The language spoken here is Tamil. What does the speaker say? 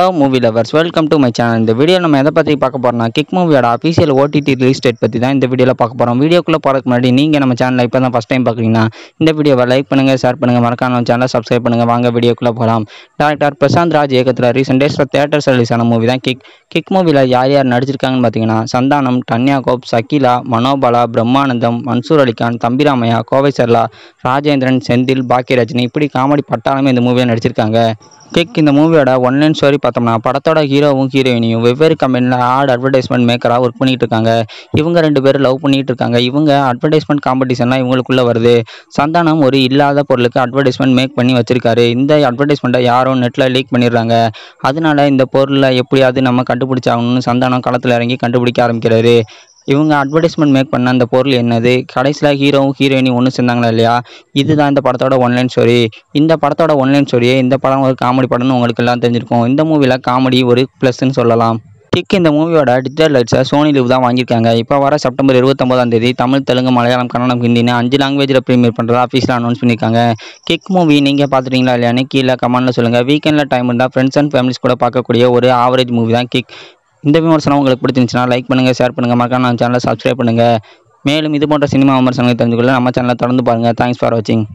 top movie lovers welcome to my channel இந்த வீடியோ நம்ம எதை பற்றி பார்க்க போறோம்னா கிக் மூவியோட அஃபிஷியல் ஓடிடி ரிலீஸ் டேட் பற்றி தான் இந்த வீடியோவில் பார்க்க போகிறோம் வீடியோக்குள்ளே போகிறதுக்கு முன்னாடி நீங்கள் நம்ம சேனலில் இப்போ தான் ஃபஸ்ட் டைம் பார்க்குறீங்கன்னா இந்த வீடியோவை லைக் பண்ணுங்கள் ஷேர் பண்ணுங்கள் மறக்காம நம்ம சேனலை சப்ஸ்கிரைப் பண்ணுங்கள் வாங்க வீடியோக்குள்ளே போகலாம் டேரக்டர் பிரசாந்த் ராஜ் இயக்கத்தில் ரீசெண்ட் டேஸில் தேட்டர்ஸ் ரிலீஸ் ஆன மூவி தான் கிக் கிக் மூவியில் யார் யார் நடிச்சிருக்காங்கன்னு பார்த்தீங்கன்னா சந்தானம் டன்யா கோப் சகிலா மனோபாலா பிரம்மானந்தம் மன்சூர் அலிகான் தம்பிராமையா கோவை சர்லா ராஜேந்திரன் செந்தில் பாக்கியராஜன் இப்படி காமெடி பட்டாளமே இந்த மூவியில் நடிச்சிருக்காங்க கிக் இந்த மூவியோட ஒன்லைன் ஸ்டோரி பார்த்தோம்னா படத்தோட ஹீரோவும் ஹீரோயினியும் வெவ்வேறு கம்பெனியில் ஆட் அட்வர்டைஸ்மெண்ட் மேக்கராக ஒர்க் பண்ணிகிட்டு இருக்காங்க இவங்க ரெண்டு பேரும் லவ் பண்ணிகிட்டு இருக்காங்க இவங்க அட்வர்டைஸ்மெண்ட் காம்படிஷன்லாம் இவங்களுக்குள்ளே வருது சந்தானம் ஒரு இல்லாத பொருளுக்கு அட்வர்டைஸ்மெண்ட் மேக் பண்ணி வச்சிருக்காரு இந்த அட்வர்டைஸ்மெண்ட்டை யாரும் நெட்டில் லீக் பண்ணிடுறாங்க அதனால இந்த பொருளை எப்படியாவது நம்ம கண்டுபிடிச்சாகணும்னு சந்தானம் களத்தில் இறங்கி கண்டுபிடிக்க ஆரம்பிக்கிறாரு இவங்க அட்வர்டைஸ்மெண்ட் மேக் பண்ண அந்த பொருள் என்னது கடைசியில் ஹீரோவும் ஹீரோயினும் ஒன்று சேர்ந்தாங்களா இல்லையா இதுதான் இந்த படத்தோட ஒன்லைன் ஸ்டோரி இந்த படத்தோட ஒன்லைன் ஸ்டோரியே இந்த படம் ஒரு காமெடி படம்னு உங்களுக்கு எல்லாம் தெரிஞ்சிருக்கும் இந்த மூவியில் காமெடி ஒரு ப்ளஸ்ன்னு சொல்லலாம் டிக் இந்த மூவியோட டிஜிட்டல் லைட்ஸை சோனி லிவ் தான் வாங்கியிருக்காங்க இப்போ வர செப்டம்பர் இருபத்தொம்பதாம் தேதி தமிழ் தெலுங்கு மலையாளம் கன்னடம் ஹிந்தினு அஞ்சு லாங்குவேஜில் ப்ரீமியர் பண்ணுறதா ஆஃபீஸில் அனௌன்ஸ் பண்ணியிருக்காங்க கிக் மூவி நீங்கள் பார்த்துட்டீங்களா இல்லையான்னு கீழே கமெண்ட்டில் சொல்லுங்கள் வீக்கெண்டில் டைம் இருந்தால் ஃப்ரெண்ட்ஸ் அண்ட் ஃபேமிலிஸ் கூட பார்க்கக்கூடிய ஒரு ஆவரேஜ் மூவி தான் கிக் இந்த விமர்சனம் உங்களுக்கு பிடிச்சிருந்துச்சுன்னா லைக் பண்ணுங்கள் ஷேர் பண்ணுங்கள் மறக்காம நம்ம சேனலை சப்ஸ்கிரைப் பண்ணுங்கள் மேலும் இது போன்ற சினிமா விமர்சனங்களை தெரிஞ்சுக்கொள்ள நம்ம சேனலை தொடர்ந்து பாருங்கள் தேங்க்ஸ் ஃபார் வாட்சிங்